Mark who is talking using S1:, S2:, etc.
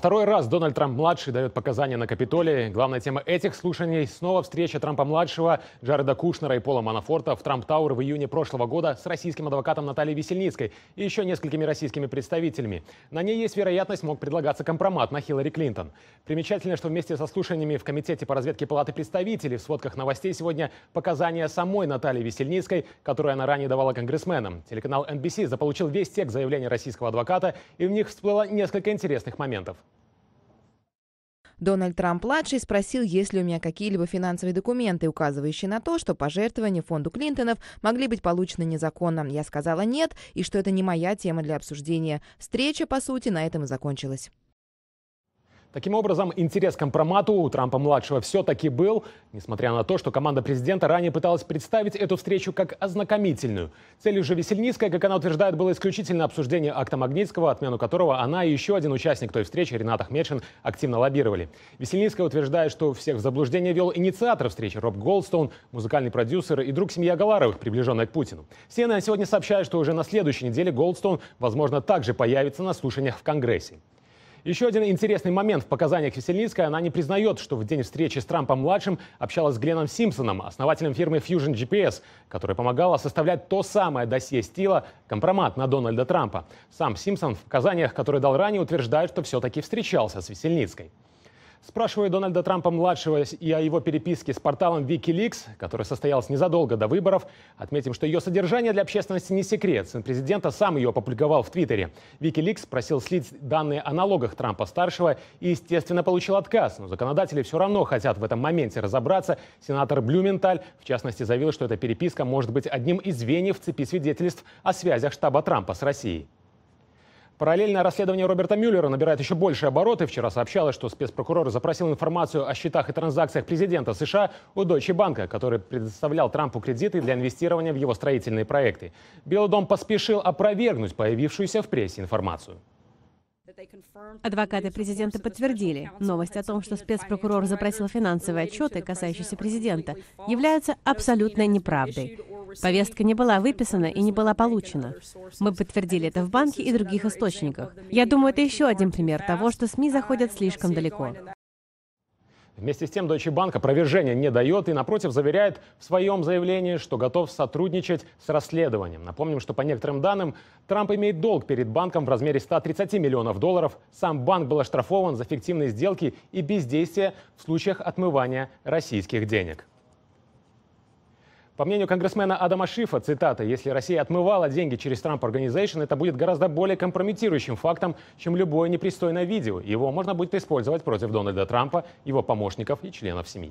S1: Второй раз Дональд Трамп-младший дает показания на Капитолии. Главная тема этих слушаний – снова встреча Трампа-младшего, Джареда Кушнера и Пола Манафорта в Трамп-Тауэр в июне прошлого года с российским адвокатом Натальей Весельницкой и еще несколькими российскими представителями. На ней есть вероятность мог предлагаться компромат на Хиллари Клинтон. Примечательно, что вместе со слушаниями в Комитете по разведке Палаты представителей в сводках новостей сегодня показания самой Натальи Весельницкой, которую она ранее давала конгрессменам. Телеканал NBC заполучил весь текст заявления российского адвоката, и в них всплыло несколько интересных моментов.
S2: Дональд Трамп-младший спросил, есть ли у меня какие-либо финансовые документы, указывающие на то, что пожертвования фонду Клинтонов могли быть получены незаконно. Я сказала нет, и что это не моя тема для обсуждения. Встреча, по сути, на этом и закончилась.
S1: Таким образом, интерес к компромату у Трампа-младшего все-таки был, несмотря на то, что команда президента ранее пыталась представить эту встречу как ознакомительную. Целью же Весельницкой, как она утверждает, было исключительно обсуждение акта Магнитского, отмену которого она и еще один участник той встречи, Ренат Ахмедшин, активно лоббировали. Весельницкая утверждает, что всех в заблуждение вел инициатор встречи Роб Голдстоун, музыкальный продюсер и друг семьи Агаларовых, приближенная к Путину. CNN сегодня сообщает, что уже на следующей неделе Голдстоун, возможно, также появится на слушаниях в Конгрессе. Еще один интересный момент в показаниях Весельницкой. Она не признает, что в день встречи с Трампом-младшим общалась с Гленном Симпсоном, основателем фирмы Fusion GPS, которая помогала составлять то самое досье Стила, компромат на Дональда Трампа. Сам Симпсон в показаниях, которые дал ранее, утверждает, что все-таки встречался с Весельницкой. Спрашиваю Дональда Трампа-младшего и о его переписке с порталом Wikileaks, который состоялся незадолго до выборов. Отметим, что ее содержание для общественности не секрет. Сын президента сам ее опубликовал в Твиттере. Wikileaks просил слить данные о налогах Трампа-старшего и, естественно, получил отказ. Но законодатели все равно хотят в этом моменте разобраться. Сенатор Блюменталь, в частности, заявил, что эта переписка может быть одним из звеньев в цепи свидетельств о связях штаба Трампа с Россией. Параллельное расследование Роберта Мюллера набирает еще больше обороты. Вчера сообщалось, что спецпрокурор запросил информацию о счетах и транзакциях президента США у Deutsche Bank, который предоставлял Трампу кредиты для инвестирования в его строительные проекты. Белый дом поспешил опровергнуть появившуюся в прессе информацию.
S3: Адвокаты президента подтвердили, новость о том, что спецпрокурор запросил финансовые отчеты, касающиеся президента, является абсолютной неправдой. Повестка не была выписана и не была получена. Мы подтвердили это в банке и других источниках. Я думаю, это еще один пример того, что СМИ заходят слишком далеко.
S1: Вместе с тем Deutsche Bank опровержения не дает и, напротив, заверяет в своем заявлении, что готов сотрудничать с расследованием. Напомним, что по некоторым данным Трамп имеет долг перед банком в размере 130 миллионов долларов. Сам банк был оштрафован за фиктивные сделки и бездействие в случаях отмывания российских денег. По мнению конгрессмена Адама Шифа, цитата, «если Россия отмывала деньги через Трамп Organization, это будет гораздо более компрометирующим фактом, чем любое непристойное видео. Его можно будет использовать против Дональда Трампа, его помощников и членов семьи».